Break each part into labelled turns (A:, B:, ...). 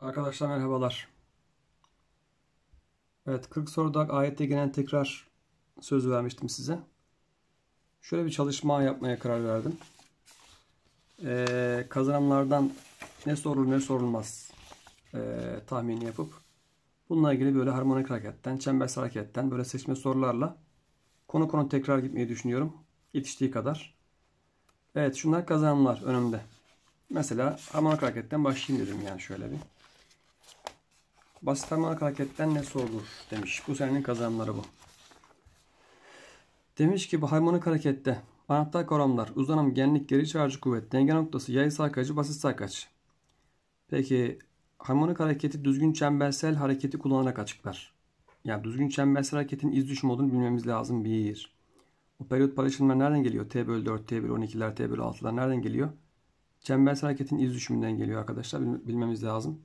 A: Arkadaşlar merhabalar. Evet 40 soruda ayette gelen tekrar sözü vermiştim size. Şöyle bir çalışma yapmaya karar verdim. Ee, kazanımlardan ne sorulur ne sorulmaz e, tahmini yapıp bununla ilgili böyle harmonik hareketten, çember hareketten böyle seçme sorularla konu konu tekrar gitmeyi düşünüyorum. Yetiştiği kadar. Evet şunlar kazanımlar önümde. Mesela harmonik hareketten başlayayım dedim yani şöyle bir. Bastırmalık hareketten ne sorulur demiş. Bu senenin kazanları bu. Demiş ki bu harmonik harekette anahtar kavramlar uzanım, genlik, geri çağırıcı kuvvet, denge noktası, yay sarkacı basit sarkaç. Peki harmonik hareketi düzgün çembersel hareketi kullanarak açıklar. Yani düzgün çembersel hareketin iz düşüm olduğunu bilmemiz lazım. Bir. O periyot paylaşımlar nereden geliyor? T bölü 4, T bölü 12'ler, T bölü 6'lar nereden geliyor? Çembersel hareketin iz düşümünden geliyor arkadaşlar. Bilmemiz lazım.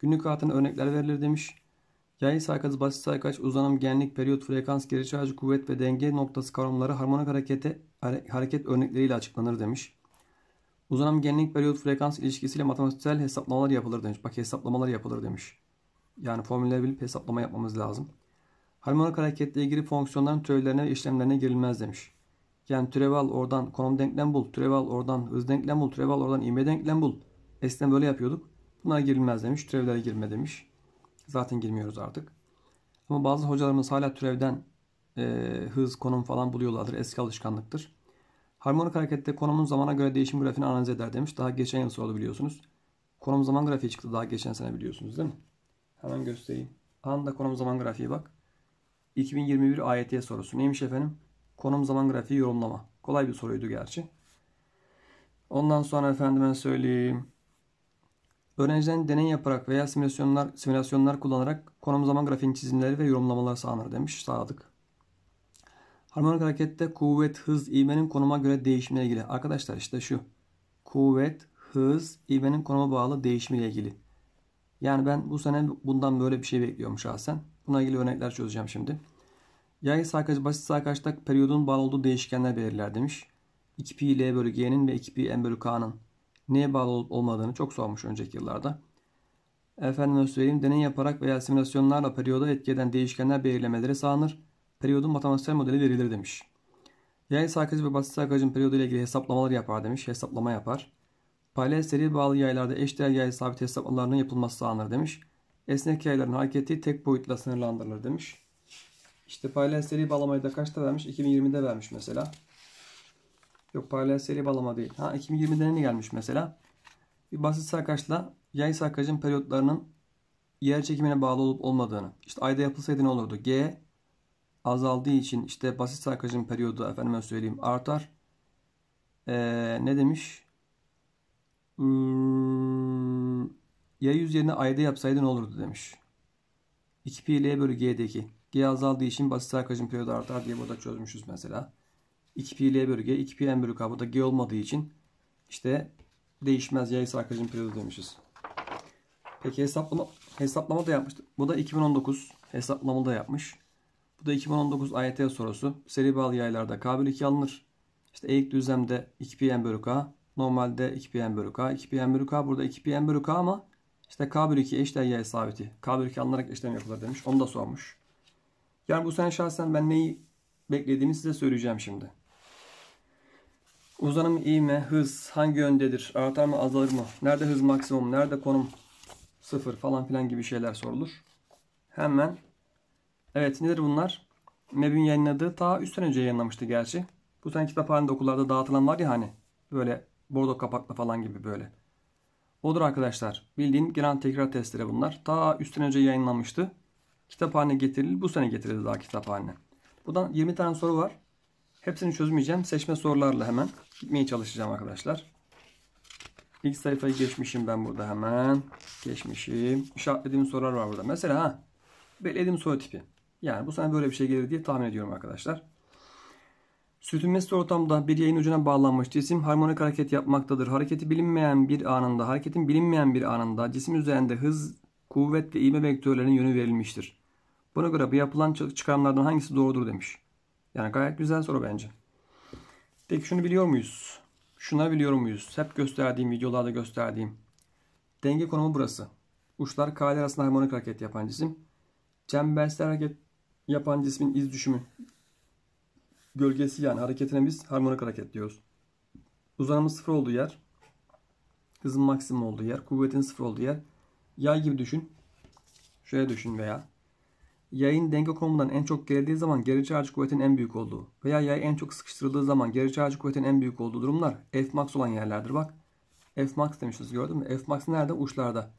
A: Günlük hayatın örnekler verilir demiş. Yay sarkaç, basit sarkaç, uzanım, genlik, periyot, frekans, geri şarjı, kuvvet ve denge noktası kavramları harmonik harekete, hareket örnekleriyle açıklanır demiş. Uzanım, genlik, periyot, frekans ilişkisiyle matematiksel hesaplamalar yapılır demiş. Bak hesaplamalar yapılır demiş. Yani formülleri bilip hesaplama yapmamız lazım. Harmonik hareketle ilgili fonksiyonların türevlerine ve işlemlerine girilmez demiş. Yani türev al oradan konum denklem bul, türev al oradan hız denklem bul, türev al oradan ivme denklem bul. Eskiden böyle yapıyorduk. Buna girilmez demiş. Türevlere girme demiş. Zaten girmiyoruz artık. Ama bazı hocalarımız hala türevden e, hız, konum falan buluyorlardır. Eski alışkanlıktır. Harmonik harekette konumun zamana göre değişim grafiğini analiz eder demiş. Daha geçen yıl soruldu biliyorsunuz. Konum zaman grafiği çıktı daha geçen sene biliyorsunuz değil mi? Hemen göstereyim. Anda konum zaman grafiği bak. 2021 AYT sorusu. Neymiş efendim? Konum zaman grafiği yorumlama. Kolay bir soruydu gerçi. Ondan sonra efendime söyleyeyim. Öğrencilerin deney yaparak veya simülasyonlar, simülasyonlar kullanarak konum zaman grafiğinin çizimleri ve yorumlamalar sağlanır demiş Sadık. Harmonik harekette kuvvet, hız, ivmenin konuma göre değişimine ilgili. Arkadaşlar işte şu. Kuvvet, hız, ivmenin konuma bağlı değişimiyle ilgili. Yani ben bu sene bundan böyle bir şey bekliyorum şahsen. Buna ilgili örnekler çözeceğim şimdi. Yay sarkacı basit sarkaçta periyodun bağlı olduğu değişkenler belirler demiş. 2pi L bölü G'nin ve 2pi M bölü K'nın neye bağlı olup olmadığını çok sormuş önceki yıllarda. Efendim söyleyeyim deney yaparak veya simülasyonlarla periyoda etki eden değişkenler belirlemeleri sağlanır. Periyodun matematiksel modeli verilir demiş. Yay sarkacı ve basit sarkacın periyodu ile ilgili hesaplamalar yapar demiş. Hesaplama yapar. Paralel seri bağlı yaylarda eşdeğer yay sabit hesaplamalarının yapılması sağlanır demiş. Esnek yayların hareketi tek boyutla sınırlandırılır demiş. İşte paralel seri bağlamayı da kaçta vermiş? 2020'de vermiş mesela. Yok paralel seri bağlama değil. Ha 2020'de ne gelmiş mesela? Bir basit sarkaçla yay sarkacın periyotlarının yer çekimine bağlı olup olmadığını. İşte ayda yapılsaydı ne olurdu? G azaldığı için işte basit sarkacın periyodu efendime söyleyeyim artar. Ee, ne demiş? Hmm, yay yüz yerine ayda yapsaydı ne olurdu demiş. 2 pi L bölü G'deki. G azaldığı için basit sarkacın periyodu artar diye burada çözmüşüz mesela. 2pi L bölü 2pi M bölü K. Bu da G olmadığı için işte değişmez yayısı arkacın periyodu demişiz. Peki hesaplama, hesaplama da yapmıştık. Bu da 2019 hesaplama da yapmış. Bu da 2019 AYT sorusu. Seri bağlı yaylarda K bölü 2 alınır. İşte eğik düzlemde 2pi M bölü K. Normalde 2pi M bölü K. 2pi M bölü K. Burada 2pi M bölü K ama işte K bölü 2 eşdeğer yay sabiti. K bölü 2 alınarak işlem yapılır demiş. Onu da sormuş. Yani bu sene şahsen ben neyi beklediğimi size söyleyeceğim şimdi. Uzanım iyi mi? hız hangi yöndedir? Artar mı azalır mı? Nerede hız maksimum? Nerede konum? Sıfır falan filan gibi şeyler sorulur. Hemen. Evet nedir bunlar? MEB'in yayınladığı ta 3 sene önce yayınlamıştı gerçi. Bu sene kitaphanede okullarda dağıtılan var ya hani. Böyle bordo kapaklı falan gibi böyle. Odur arkadaşlar. Bildiğin genel tekrar testleri bunlar. Ta 3 sene önce yayınlamıştı. Kitaphane getirildi. Bu sene getirildi daha kitaphane. Buradan 20 tane soru var. Hepsini çözmeyeceğim. Seçme sorularla hemen gitmeye çalışacağım arkadaşlar. İlk sayfayı geçmişim ben burada hemen. Geçmişim. İşaretlediğim sorular var burada. Mesela ha. Beklediğim soru tipi. Yani bu sene böyle bir şey gelir diye tahmin ediyorum arkadaşlar. Sürtünmesiz ortamda bir yayın ucuna bağlanmış cisim harmonik hareket yapmaktadır. Hareketi bilinmeyen bir anında, hareketin bilinmeyen bir anında cisim üzerinde hız, kuvvet ve iğme vektörlerinin yönü verilmiştir. Buna göre bu yapılan çıkarımlardan hangisi doğrudur demiş. Yani gayet güzel soru bence. Peki şunu biliyor muyuz? Şuna biliyor muyuz? Hep gösterdiğim videolarda gösterdiğim. Denge konumu burası. Uçlar kale arasında harmonik hareket yapan cisim. Cembersel hareket yapan cismin iz düşümü. Gölgesi yani hareketine biz harmonik hareket diyoruz. Uzanımın sıfır olduğu yer. Hızın maksimum olduğu yer. Kuvvetin sıfır olduğu yer. Yay gibi düşün. Şöyle düşün veya yayın denge konumundan en çok geldiği zaman geri çarj kuvvetinin en büyük olduğu veya yay en çok sıkıştırıldığı zaman geri çarj kuvvetinin en büyük olduğu durumlar Fmax olan yerlerdir. Bak Fmax demişiz gördün mü? Fmax nerede? Uçlarda.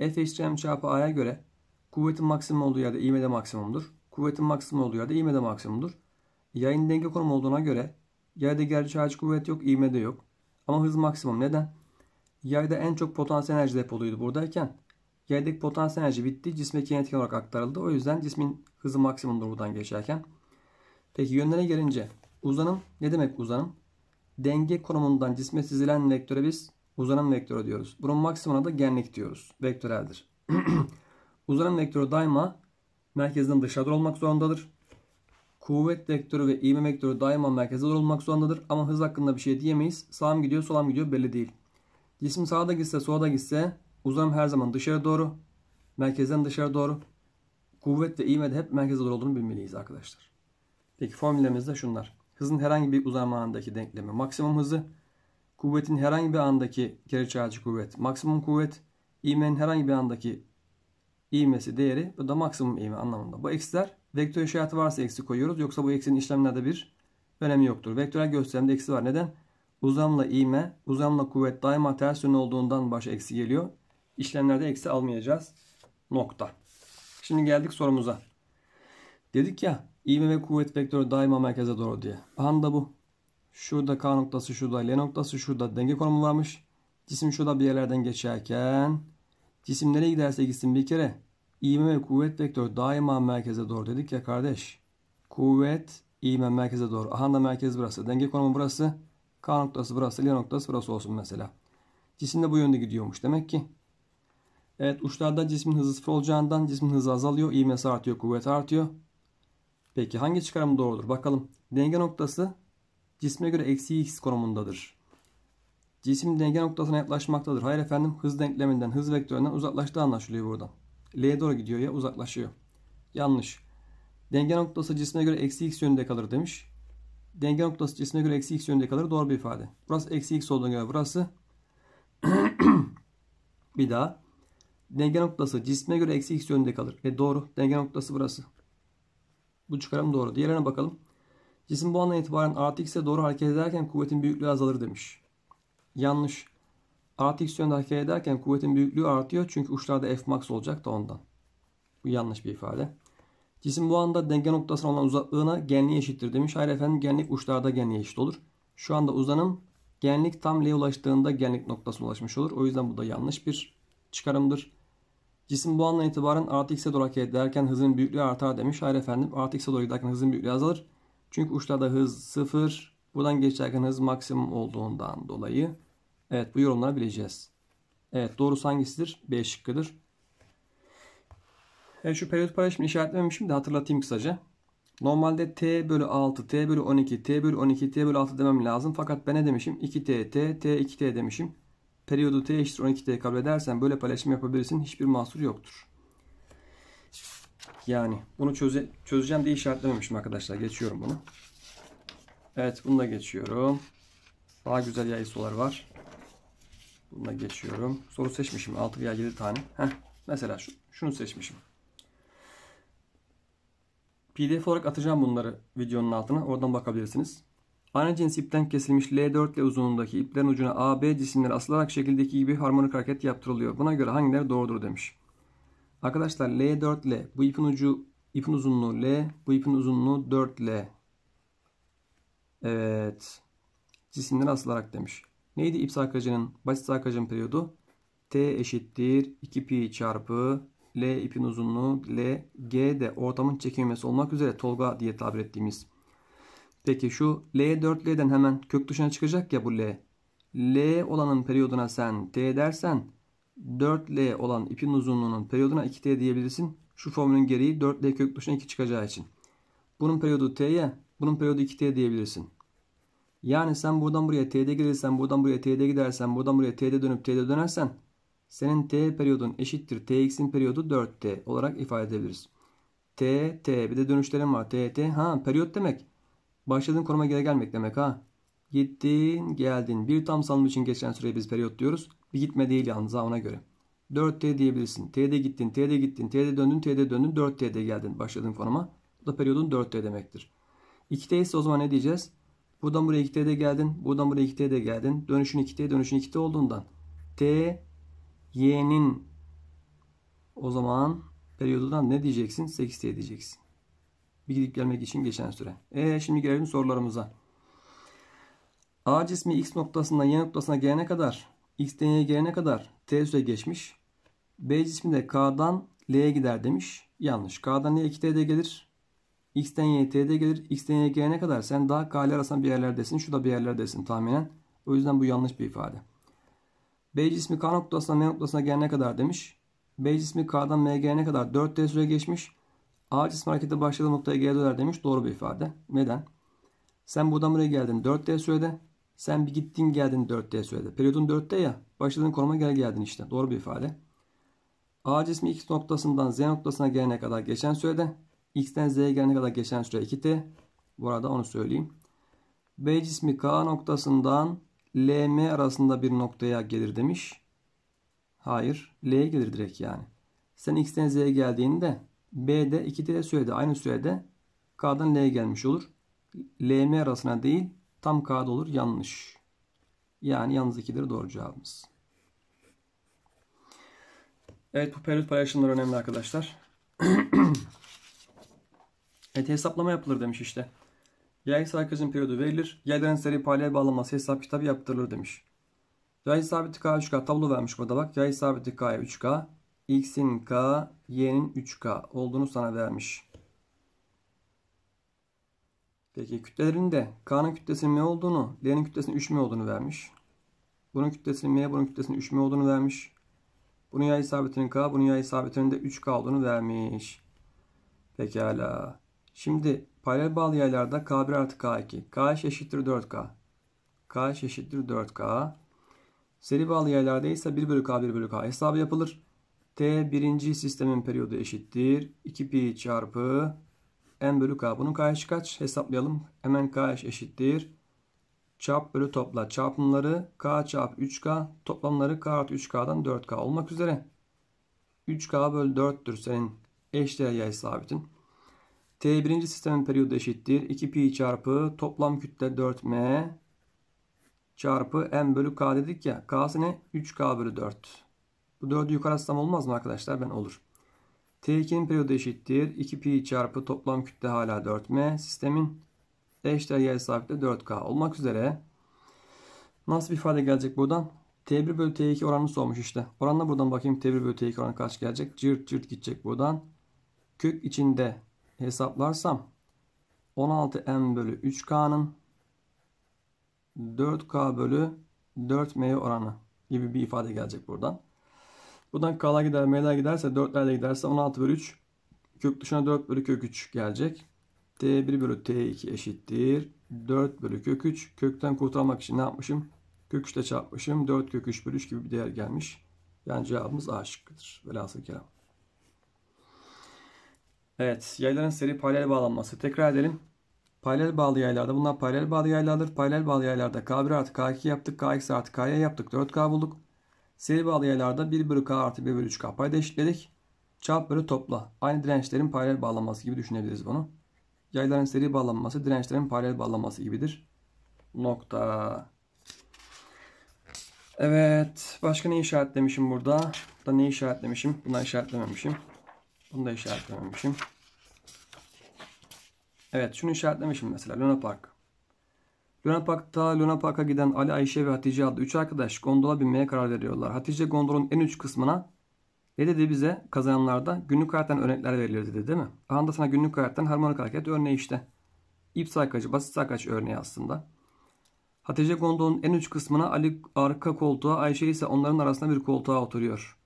A: Fhcm eşittir çarpı A'ya göre kuvvetin maksimum olduğu yerde ivmede maksimumdur. Kuvvetin maksimum olduğu yerde ivmede maksimumdur. Yayın denge konumu olduğuna göre yayda geri çarj kuvvet yok, ivmede yok. Ama hız maksimum. Neden? Yayda en çok potansiyel enerji depoluydu buradayken Yerdeki potansiyel enerji bitti. Cisme kinetik olarak aktarıldı. O yüzden cismin hızı maksimumdur buradan geçerken. Peki yönlere gelince uzanım ne demek uzanım? Denge konumundan cisme çizilen vektöre biz uzanım vektörü diyoruz. Bunun maksimumuna da genlik diyoruz. Vektöreldir. uzanım vektörü daima merkezden dışa doğru olmak zorundadır. Kuvvet vektörü ve ivme vektörü daima merkeze doğru olmak zorundadır. Ama hız hakkında bir şey diyemeyiz. Sağım gidiyor, solam gidiyor belli değil. Cisim sağa da gitse, sola da gitse Uzam her zaman dışarı doğru. Merkezden dışarı doğru. Kuvvet ve ivme de hep merkeze doğru olduğunu bilmeliyiz arkadaşlar. Peki formülemiz de şunlar. Hızın herhangi bir uzam anındaki denklemi maksimum hızı. Kuvvetin herhangi bir andaki kereçağcı kuvvet maksimum kuvvet. İğmenin herhangi bir andaki iğmesi değeri bu da maksimum iğme anlamında. Bu eksiler vektör işareti şey varsa eksi koyuyoruz. Yoksa bu eksinin işlemlerde bir önemi yoktur. Vektörel gösterimde eksi var. Neden? Uzamla iğme, uzamla kuvvet daima ters yönlü olduğundan başa eksi geliyor işlemlerde eksi almayacağız. Nokta. Şimdi geldik sorumuza. Dedik ya ivme ve kuvvet vektörü daima merkeze doğru diye. Bahan da bu. Şurada K noktası, şurada L noktası, şurada denge konumu varmış. Cisim şurada bir yerlerden geçerken cisim nereye giderse gitsin bir kere ivme ve kuvvet vektörü daima merkeze doğru dedik ya kardeş. Kuvvet ivme merkeze doğru. Aha da merkez burası. Denge konumu burası. K noktası burası. L noktası burası olsun mesela. Cisim de bu yönde gidiyormuş. Demek ki Evet uçlarda cismin hızı sıfır olacağından cismin hızı azalıyor. İğmesi artıyor. kuvvet artıyor. Peki hangi çıkarım doğrudur? Bakalım. Denge noktası cisme göre eksi x konumundadır. Cisim denge noktasına yaklaşmaktadır. Hayır efendim hız denkleminden, hız vektöründen uzaklaştığı anlaşılıyor buradan. L'ye doğru gidiyor ya uzaklaşıyor. Yanlış. Denge noktası cisme göre eksi x yönünde kalır demiş. Denge noktası cisme göre eksi x yönünde kalır. Doğru bir ifade. Burası eksi x olduğuna göre burası. bir daha. Denge noktası cisme göre eksi x yönünde kalır. E doğru. Denge noktası burası. Bu çıkarım doğru. Diğerine bakalım. Cisim bu andan itibaren artı x'e doğru hareket ederken kuvvetin büyüklüğü azalır demiş. Yanlış. Artı x yönünde hareket ederken kuvvetin büyüklüğü artıyor. Çünkü uçlarda f max olacak da ondan. Bu yanlış bir ifade. Cisim bu anda denge noktasına olan uzaklığına genliğe eşittir demiş. Hayır efendim genlik uçlarda genliğe eşit olur. Şu anda uzanım genlik tam L'ye ulaştığında genlik noktasına ulaşmış olur. O yüzden bu da yanlış bir çıkarımdır. Cisim bu andan itibaren artı x'e doğru hareket ederken hızın büyüklüğü artar demiş. Hayır efendim artı x'e doğru giderken hızın büyüklüğü azalır. Çünkü uçlarda hız sıfır. Buradan geçerken hız maksimum olduğundan dolayı. Evet bu yorumları bileceğiz. Evet doğrusu hangisidir? B şıkkıdır. Evet şu periyot paylaşımını işaretlememişim de hatırlatayım kısaca. Normalde t bölü 6, t bölü 12, t bölü 12, t bölü 6 demem lazım. Fakat ben ne demişim? 2t, t, t, 2t demişim periyodu t eşittir 12t'ye kabul edersen böyle paylaşım yapabilirsin. Hiçbir mahsur yoktur. Yani bunu çöze, çözeceğim diye işaretlememişim arkadaşlar. Geçiyorum bunu. Evet bunu da geçiyorum. Daha güzel yay sular var. Bunu da geçiyorum. Soru seçmişim. 6 veya 7 tane. Heh. Mesela şu, şunu seçmişim. PDF olarak atacağım bunları videonun altına. Oradan bakabilirsiniz. Aynı cins ipten kesilmiş L4 ile uzunluğundaki iplerin ucuna A, B cisimleri asılarak şekildeki gibi harmonik hareket yaptırılıyor. Buna göre hangileri doğrudur demiş. Arkadaşlar L4 ile bu ipin ucu ipin uzunluğu L, bu ipin uzunluğu 4 L. Evet. Cisimleri asılarak demiş. Neydi ip sarkacının, basit sarkacın periyodu? T eşittir 2 pi çarpı L ipin uzunluğu L, G de ortamın çekilmesi olmak üzere Tolga diye tabir ettiğimiz Peki şu L4L'den hemen kök dışına çıkacak ya bu L. L olanın periyoduna sen T dersen 4L olan ipin uzunluğunun periyoduna 2T diyebilirsin. Şu formülün gereği 4L kök dışına 2 çıkacağı için. Bunun periyodu T T'ye, bunun periyodu 2T diyebilirsin. Yani sen buradan buraya T'de gidersen, buradan buraya T'de gidersen, buradan buraya T'de dönüp T'de dönersen senin T periyodun eşittir Tx'in periyodu 4T olarak ifade edebiliriz. T, T bir de dönüşlerim var. T, T ha periyot demek. Başladığın koruma geri gelmek demek ha. Gittin geldin. Bir tam sanım için geçen süreyi biz periyot diyoruz. Bir gitme değil yalnız ha ona göre. 4T diyebilirsin. T'de gittin, T'de gittin, T'de döndün, T'de döndün, 4T'de geldin başladığın konuma. Bu da periyodun 4T demektir. 2T ise o zaman ne diyeceğiz? Buradan buraya 2T'de geldin, buradan buraya 2T'de geldin. Dönüşün 2T, dönüşün 2T olduğundan T, Y'nin o zaman periyodudan ne diyeceksin? 8T diyeceksin. Bir gidip gelmek için geçen süre. E şimdi gelelim sorularımıza. A cismi x noktasından y noktasına gelene kadar, x'ten y'ye gelene kadar t süre geçmiş. B cismi de k'dan l'ye gider demiş. Yanlış. K'dan l'ye 2t'de gelir. X'ten y'ye t'de gelir. X'ten y'ye gelene kadar sen daha k'ler arasında bir yerlerdesin. Şurada bir yerlerdesin tahminen. O yüzden bu yanlış bir ifade. B cismi K noktasından M noktasına gelene kadar demiş. B cismi K'dan M'ye gelene kadar 4T süre geçmiş. A cisim harekete başladığı noktaya geri döner demiş. Doğru bir ifade. Neden? Sen buradan buraya geldin 4D sürede. Sen bir gittin geldin 4D sürede. Periyodun 4 d ya. Başladığın konuma geri geldin işte. Doğru bir ifade. A cismi X noktasından Z noktasına gelene kadar geçen sürede. X'ten Z'ye gelene kadar geçen süre 2T. Bu arada onu söyleyeyim. B cismi K noktasından LM arasında bir noktaya gelir demiş. Hayır. L'ye gelir direkt yani. Sen X'ten Z'ye geldiğinde B'de 2T sürede aynı sürede K'dan L'ye gelmiş olur. LM arasına değil tam K'da olur yanlış. Yani yalnız 2'dir doğru cevabımız. Evet bu periyot paylaşımları önemli arkadaşlar. evet hesaplama yapılır demiş işte. Yay sarkacın periyodu verilir. Yayların seri paralel bağlanması hesap kitabı yaptırılır demiş. Yay sabiti K3K tablo vermiş burada bak. Yay sabiti K3K x'in k, y'nin 3k olduğunu sana vermiş. Peki kütlelerin de k'nın kütlesinin m olduğunu, l'nin kütlesinin 3m olduğunu vermiş. Bunun kütlesinin m, bunun kütlesinin 3m olduğunu vermiş. Bunun yay isabetinin k, bunun yay isabetinin de 3k olduğunu vermiş. Pekala. Şimdi paralel bağlı yaylarda k1 artı k2. k eşittir 4k. k eşittir 4k. Seri bağlı yaylarda ise 1 bölü k1 bölü k hesabı yapılır. T birinci sistemin periyodu eşittir. 2pi çarpı n bölü k. Bunun kaç kaç? Hesaplayalım. Hemen k eşittir. Çap bölü topla çarpımları k çarp 3k toplamları k artı 3k'dan 4k olmak üzere. 3k bölü 4'tür senin eş yay sabitin. T birinci sistemin periyodu eşittir. 2pi çarpı toplam kütle 4m çarpı m bölü k dedik ya. K'sı ne? 3k bölü 4. Bu 4'ü yukarı atsam olmaz mı arkadaşlar? Ben olur. T2'nin periyodu eşittir. 2pi çarpı toplam kütle hala 4m. Sistemin eşdeğer değer sabitle 4k olmak üzere nasıl bir ifade gelecek buradan? T1 bölü T2 oranını sormuş işte. Oranla buradan bakayım T1 bölü T2 oranı kaç gelecek? Cırt cırt gidecek buradan. Kök içinde hesaplarsam 16m bölü 3k'nın 4k bölü 4m oranı gibi bir ifade gelecek buradan. Buradan K'lar gider, M'ler giderse 4'lerle giderse 16 bölü 3 kök dışına 4 bölü kök 3 gelecek. T1 bölü T2 eşittir. 4 bölü kök 3. Kökten kurtarmak için ne yapmışım? Kök 3 ile çarpmışım. 4 kök 3 bölü 3 gibi bir değer gelmiş. Yani cevabımız A şıkkıdır. Velhasıl kelam. Evet. Yayların seri paralel bağlanması. Tekrar edelim. Paralel bağlı yaylarda. Bunlar paralel bağlı yaylardır. Paralel bağlı yaylarda K1 artı K2 yaptık. Kx artı K'ya yaptık. 4K bulduk. Seri bağlı yaylarda 1 bölü k artı 1 bölü 3 k payda eşitledik. Çarp bölü topla. Aynı dirençlerin paralel bağlanması gibi düşünebiliriz bunu. Yayların seri bağlanması dirençlerin paralel bağlanması gibidir. Nokta. Evet. Başka ne işaretlemişim burada? Da ne işaretlemişim? Buna işaretlememişim. Bunu da işaretlememişim. Evet şunu işaretlemişim mesela Luna Park. Luna Park'ta Luna Park'a giden Ali, Ayşe ve Hatice adlı 3 arkadaş gondola binmeye karar veriyorlar. Hatice gondolun en uç kısmına ne dedi bize kazananlarda günlük hayattan örnekler verilir dedi değil mi? Ahanda sana günlük hayattan harmonik hareket örneği işte. İp sarkacı, basit sarkaç örneği aslında. Hatice gondolun en uç kısmına Ali arka koltuğa, Ayşe ise onların arasında bir koltuğa oturuyor.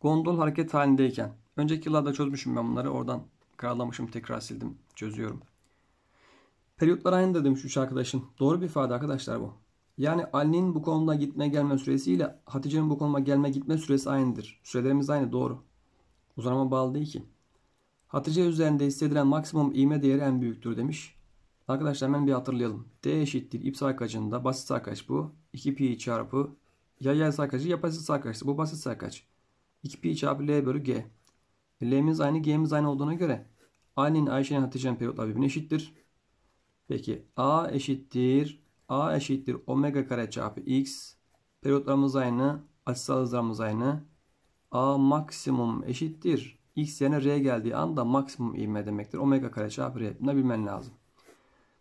A: Gondol hareket halindeyken. Önceki yıllarda çözmüşüm ben bunları. Oradan karalamışım, tekrar sildim. Çözüyorum. Periyotlar aynı demiş üç arkadaşın. Doğru bir ifade arkadaşlar bu. Yani Ali'nin bu konuda gitme gelme süresi ile Hatice'nin bu konuma gelme gitme süresi aynıdır. Sürelerimiz aynı doğru. uzanma bağlı değil ki. Hatice üzerinde hissedilen maksimum iğme değeri en büyüktür demiş. Arkadaşlar hemen bir hatırlayalım. D eşittir ip sarkacında basit sarkaç bu. 2 pi çarpı yay sarkacı ya basit sarkaçtı. Bu basit sarkaç. 2 pi çarpı L bölü G. L'miz aynı G'miz aynı olduğuna göre Ali'nin Ayşe'nin Hatice'nin periyotlar birbirine eşittir. Peki A eşittir. A eşittir omega kare çarpı x. Periyotlarımız aynı. Açısal hızlarımız aynı. A maksimum eşittir. X yerine R geldiği anda maksimum ivme demektir. Omega kare çarpı R. Bunu bilmen lazım.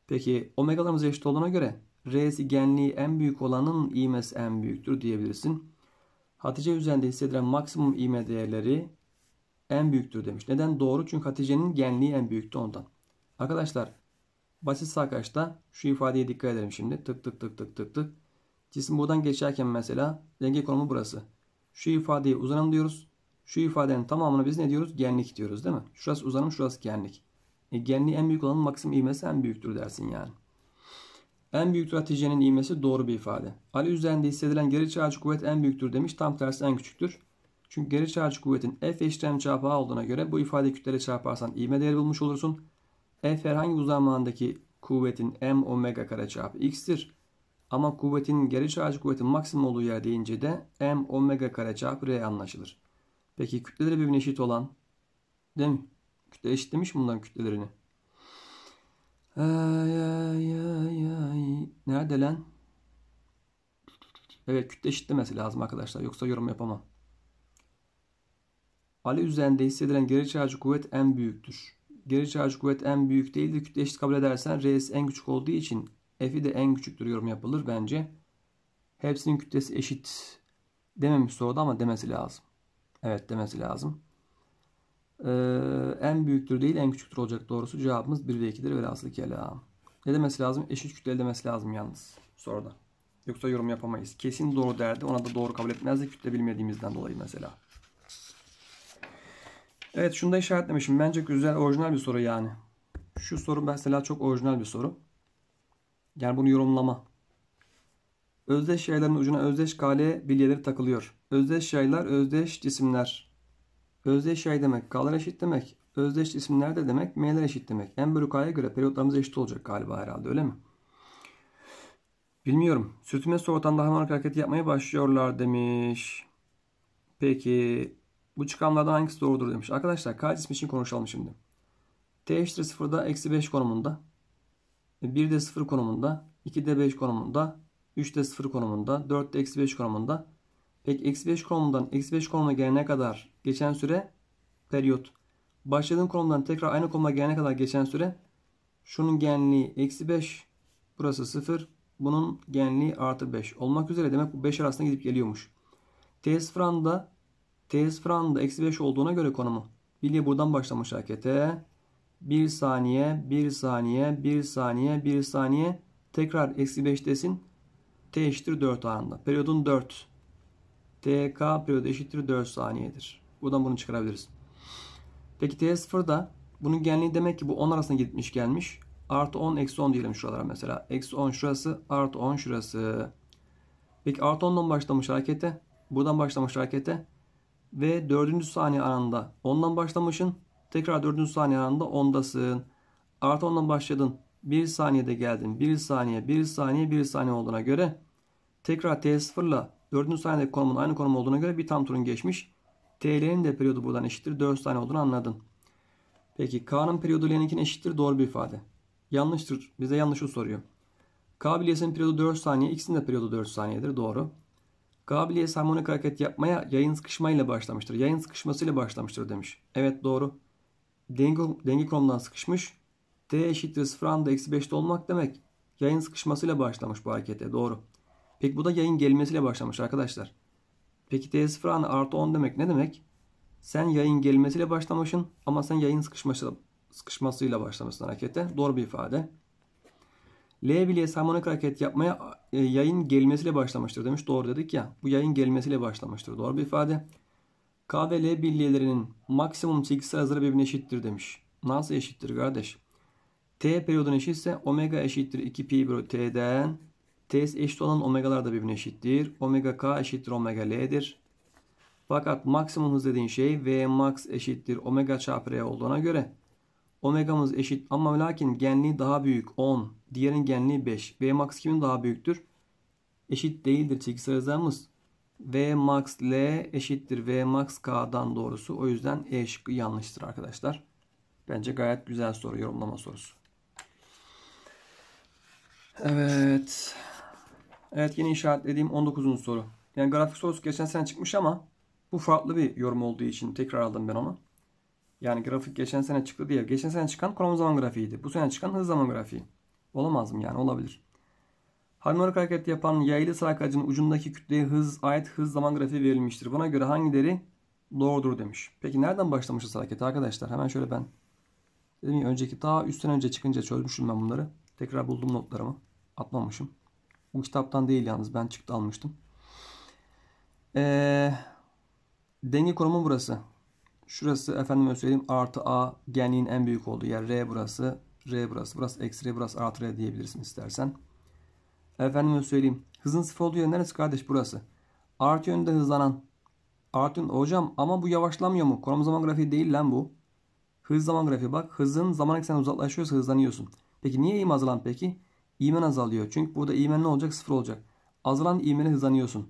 A: Peki omegalarımız eşit olduğuna göre R'si genliği en büyük olanın ivmesi en büyüktür diyebilirsin. Hatice üzerinde hissedilen maksimum ivme değerleri en büyüktür demiş. Neden? Doğru çünkü Hatice'nin genliği en büyüktü ondan. Arkadaşlar basit sağ şu ifadeye dikkat edelim şimdi. Tık tık tık tık tık tık. Cisim buradan geçerken mesela denge konumu burası. Şu ifadeye uzanım diyoruz. Şu ifadenin tamamını biz ne diyoruz? Genlik diyoruz değil mi? Şurası uzanım şurası genlik. E, genliği en büyük olanın maksimum ivmesi en büyüktür dersin yani. En büyüktür Hatice'nin ivmesi doğru bir ifade. Ali üzerinde hissedilen geri çağırıcı kuvvet en büyüktür demiş. Tam tersi en küçüktür. Çünkü geri çağırıcı kuvvetin F eşitliğim çarpı A olduğuna göre bu ifade kütlere çarparsan ivme değeri bulmuş olursun. F herhangi uzamandaki kuvvetin m omega kare çarpı x'tir. Ama kuvvetin geri çarjı kuvvetin maksimum olduğu yer deyince de m omega kare çarpı r anlaşılır. Peki kütleleri birbirine eşit olan değil mi? Kütle eşitlemiş mi bunların kütlelerini? Ay, ay, ay, ay. Nerede lan? Evet kütle eşitlemesi lazım arkadaşlar. Yoksa yorum yapamam. Ali üzerinde hissedilen geri çarjı kuvvet en büyüktür geri charge kuvvet en büyük değildir. Kütle eşit kabul edersen Rs en küçük olduğu için F'i de en küçüktür yorum yapılır bence. Hepsinin kütlesi eşit dememiş soruda ama demesi lazım. Evet demesi lazım. Ee, en büyüktür değil en küçüktür olacak doğrusu. Cevabımız 1 ve 2'dir velhasıl kelam. Ne demesi lazım? Eşit kütle demesi lazım yalnız soruda. Yoksa yorum yapamayız. Kesin doğru derdi. Ona da doğru kabul etmezdi. Kütle bilmediğimizden dolayı mesela. Evet şunu da işaretlemişim. Bence güzel orijinal bir soru yani. Şu soru mesela çok orijinal bir soru. Yani bunu yorumlama. Özdeş yayların ucuna özdeş kale bilyeleri takılıyor. Özdeş yaylar özdeş cisimler. Özdeş yay demek k'lar eşit demek. Özdeş isimler de demek m'ler eşit demek. En büyük k'ya göre periyotlarımız eşit olacak galiba herhalde öyle mi? Bilmiyorum. Sürtünme soğutan daha hareket yapmaya başlıyorlar demiş. Peki bu çıkamlardan hangisi doğrudur demiş. Arkadaşlar kaç ismi için konuşalım şimdi. T eşittir 0'da eksi 5 konumunda. 1 de 0 konumunda. 2 de 5 konumunda. 3 de 0 konumunda. 4 de eksi 5 konumunda. Peki eksi 5 konumundan eksi 5 konuma gelene kadar geçen süre periyot. Başladığın konumdan tekrar aynı konuma gelene kadar geçen süre şunun genliği eksi 5 burası 0 bunun genliği artı 5 olmak üzere demek bu 5 arasında gidip geliyormuş. T sıfır anda T sıfır eksi 5 olduğuna göre konumu. Bilye buradan başlamış harekete. 1 saniye, 1 saniye, 1 saniye, 1 saniye. Tekrar eksi 5'tesin. T eşittir 4 anında. Periyodun 4. TK periyodu eşittir 4 saniyedir. Buradan bunu çıkarabiliriz. Peki T0'da bunun genliği demek ki bu 10 arasında gitmiş gelmiş. Artı 10 eksi 10 diyelim şuralara mesela. Eksi 10 şurası artı 10 şurası. Peki artı 10'dan başlamış harekete. Buradan başlamış harekete ve 4. saniye anında 10'dan başlamışsın. Tekrar 4. saniye anında 10'dasın. Artı 10'dan başladın. 1 saniyede geldin. 1 saniye, 1 saniye, 1 saniye olduğuna göre tekrar T0 ile 4. saniyedeki konumun aynı konum olduğuna göre bir tam turun geçmiş. TL'nin de periyodu buradan eşittir. 4 saniye olduğunu anladın. Peki K'nın periyodu L'ninkine eşittir. Doğru bir ifade. Yanlıştır. Bize yanlışı soruyor. K bilyesinin periyodu 4 saniye. X'in de periyodu 4 saniyedir. Doğru. Gabiliye harmonik hareket yapmaya yayın sıkışmayla başlamıştır. Yayın sıkışmasıyla başlamıştır demiş. Evet doğru. Denge, denge kromdan sıkışmış. D eşittir 0 anda eksi 5'te olmak demek. Yayın sıkışmasıyla başlamış bu harekete. Doğru. Peki bu da yayın gelmesiyle başlamış arkadaşlar. Peki D 0 anı artı 10 demek ne demek? Sen yayın gelmesiyle başlamışsın ama sen yayın sıkışması, sıkışmasıyla başlamışsın harekete. Doğru bir ifade. L bilye harmonik hareket yapmaya e, yayın gelmesiyle başlamıştır demiş. Doğru dedik ya. Bu yayın gelmesiyle başlamıştır. Doğru bir ifade. K ve L bilyelerinin maksimum çizgisel hazırı birbirine eşittir demiş. Nasıl eşittir kardeş? T periyodun eşitse omega eşittir 2 pi bölü T'den. T eşit olan omegalar da birbirine eşittir. Omega K eşittir omega L'dir. Fakat maksimum hız dediğin şey V max eşittir omega çarpı R olduğuna göre Omegamız eşit ama lakin genliği daha büyük 10. Diğerin genliği 5. V max kimin daha büyüktür? Eşit değildir çekisel hızlarımız. V max L eşittir V max K'dan doğrusu. O yüzden E şıkkı yanlıştır arkadaşlar. Bence gayet güzel soru. Yorumlama sorusu. Evet. Evet yine işaretlediğim 19. soru. Yani grafik sorusu geçen sene çıkmış ama bu farklı bir yorum olduğu için tekrar aldım ben onu. Yani grafik geçen sene çıktı diye. Geçen sene çıkan kromozom grafiğiydi. Bu sene çıkan hız zaman grafiği. Olamaz mı yani? Olabilir. Harmonik hareket yapan yaylı sarkacın ucundaki kütleye hız, ait hız zaman grafiği verilmiştir. Buna göre hangileri doğrudur demiş. Peki nereden başlamışız hareketi arkadaşlar? Hemen şöyle ben dedim ya önceki daha üstten önce çıkınca çözmüşüm ben bunları. Tekrar buldum notlarımı. Atmamışım. Bu kitaptan değil yalnız ben çıktı almıştım. Ee, denge konumu burası. Şurası efendime söyleyeyim artı A genliğin en büyük olduğu yer R burası. R burası. Burası eksi R burası artı R diyebilirsin istersen. Efendime söyleyeyim. Hızın sıfır olduğu yer neresi kardeş burası. Artı yönde hızlanan. Artı yönde hocam ama bu yavaşlamıyor mu? Krom zaman grafiği değil lan bu. Hız zaman grafiği bak. Hızın zaman ekseni uzaklaşıyorsa hızlanıyorsun. Peki niye eğim azalan peki? İmen azalıyor. Çünkü burada imen ne olacak? Sıfır olacak. Azalan imene hızlanıyorsun.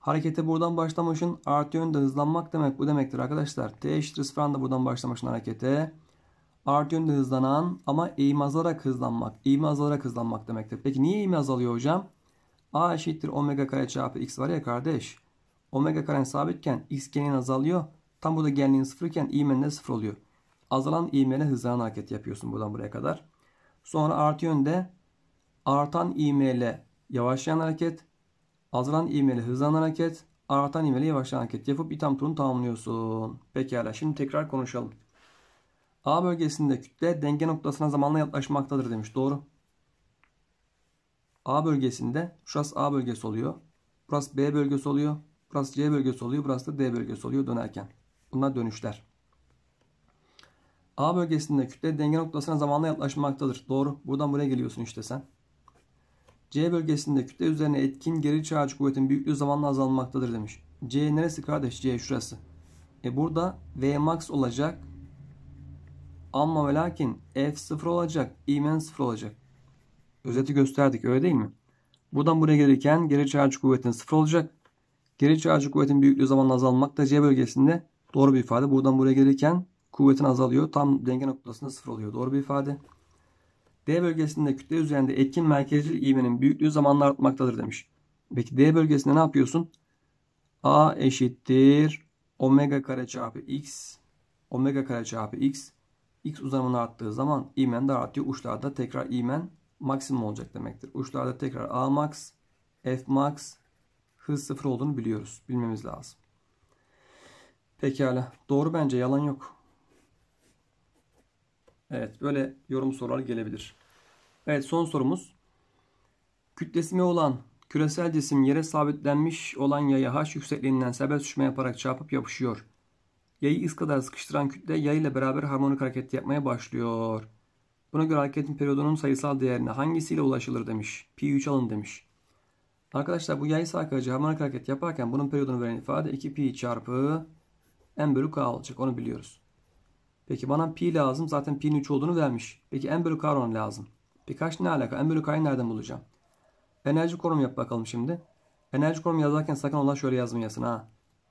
A: Harekete buradan başlamışın artı yönde hızlanmak demek bu demektir arkadaşlar. T eşittir sıfırdan buradan başlamışın harekete. Artı yönde hızlanan ama eğim azalarak hızlanmak. Eğim azalarak hızlanmak demektir. Peki niye eğim azalıyor hocam? A eşittir omega kare çarpı x var ya kardeş. Omega karen sabitken x genin azalıyor. Tam burada genliğin sıfırken iğmenin de sıfır oluyor. Azalan iğmeyle hızlanan hareket yapıyorsun buradan buraya kadar. Sonra artı yönde artan eğimeyle yavaşlayan hareket Azalan ivmeyle hızlanan hareket, artan ivmeyle yavaşlayan hareket yapıp itham turunu tamamlıyorsun. Pekala şimdi tekrar konuşalım. A bölgesinde kütle denge noktasına zamanla yaklaşmaktadır demiş. Doğru. A bölgesinde şurası A bölgesi oluyor. Burası B bölgesi oluyor. Burası C bölgesi oluyor. Burası da D bölgesi oluyor dönerken. Bunlar dönüşler. A bölgesinde kütle denge noktasına zamanla yaklaşmaktadır. Doğru. Buradan buraya geliyorsun işte sen. C bölgesinde kütle üzerine etkin geri çağırıcı kuvvetin büyüklüğü zamanla azalmaktadır demiş. C neresi kardeş? C şurası. E burada V max olacak. Ama ve lakin F sıfır olacak. İmen sıfır olacak. Özeti gösterdik öyle değil mi? Buradan buraya gelirken geri çağırıcı kuvvetin sıfır olacak. Geri çağırıcı kuvvetin büyüklüğü zamanla azalmakta. C bölgesinde doğru bir ifade. Buradan buraya gelirken kuvvetin azalıyor. Tam denge noktasında sıfır oluyor. Doğru bir ifade. D bölgesinde kütle üzerinde etkin merkezcilik ivmenin büyüklüğü zamanla artmaktadır demiş. Peki D bölgesinde ne yapıyorsun? A eşittir omega kare çarpı x omega kare çarpı x x uzamını arttığı zaman imen de artıyor. Uçlarda tekrar imen maksimum olacak demektir. Uçlarda tekrar A max, F max hız sıfır olduğunu biliyoruz. Bilmemiz lazım. Pekala. Doğru bence yalan yok. Evet böyle yorum soruları gelebilir. Evet son sorumuz. Kütlesi mi olan küresel cisim yere sabitlenmiş olan yaya h yüksekliğinden serbest düşme yaparak çarpıp yapışıyor. Yayı iz kadar sıkıştıran kütle yay ile beraber harmonik hareket yapmaya başlıyor. Buna göre hareketin periyodunun sayısal değerine hangisiyle ulaşılır demiş. Pi3 alın demiş. Arkadaşlar bu yay sarkacı harmonik hareket yaparken bunun periyodunu veren ifade 2pi çarpı n bölü k olacak. Onu biliyoruz. Peki bana pi lazım. Zaten pi'nin 3 olduğunu vermiş. Peki n bölü k oranı lazım. Birkaç ne alaka? En bölü k'yı nereden bulacağım? Enerji korum yap bakalım şimdi. Enerji korum yazarken sakın olan şöyle yazmayasın ha.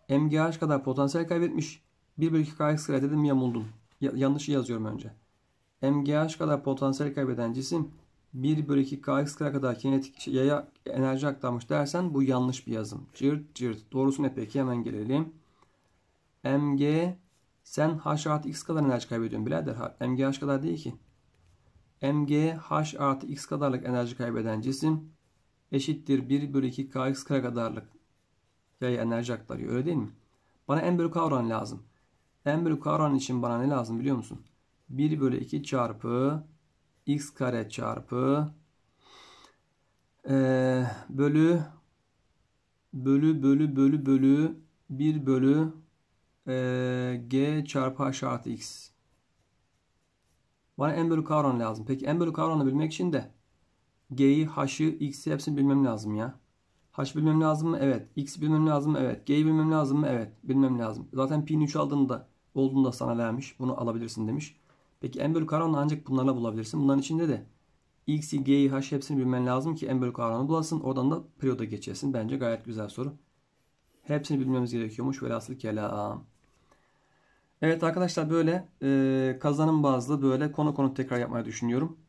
A: MGH kadar potansiyel kaybetmiş. 1 bölü 2 k'yı kıskırat edin yamuldun. Ya yanlış yazıyorum önce. MGH kadar potansiyel kaybeden cisim 1 bölü 2 kx kare kadar kinetik şey, yaya enerji aktarmış dersen bu yanlış bir yazım. Cırt cırt. Doğrusu ne peki? Hemen gelelim. Mg sen h artı x kadar enerji kaybediyorsun birader. Mg h kadar değil ki mg h artı x kadarlık enerji kaybeden cisim eşittir 1 bölü 2 kx kare kadarlık yaya enerji aktarıyor. Öyle değil mi? Bana m bölü k oranı lazım. m bölü k oranı için bana ne lazım biliyor musun? 1 bölü 2 çarpı x kare çarpı ee, bölü bölü bölü bölü bölü 1 bölü e, g çarpı h artı x bana n bölü k oranı lazım. Peki n bölü k oranı bilmek için de g'yi, h'ı, x'i hepsini bilmem lazım ya. H bilmem lazım mı? Evet. X bilmem lazım mı? Evet. G'yi bilmem lazım mı? Evet. Bilmem lazım. Zaten pi'nin 3 aldığında olduğunda sana vermiş. Bunu alabilirsin demiş. Peki n bölü k oranını ancak bunlarla bulabilirsin. Bunların içinde de x'i, g'yi, h hepsini bilmen lazım ki n bölü k oranını bulasın. Oradan da periyoda geçesin. Bence gayet güzel soru. Hepsini bilmemiz gerekiyormuş. Velhasıl kelam. Evet arkadaşlar böyle e, kazanım bazlı böyle konu konu tekrar yapmayı düşünüyorum.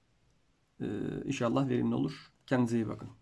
A: E, inşallah verimli olur. Kendinize iyi bakın.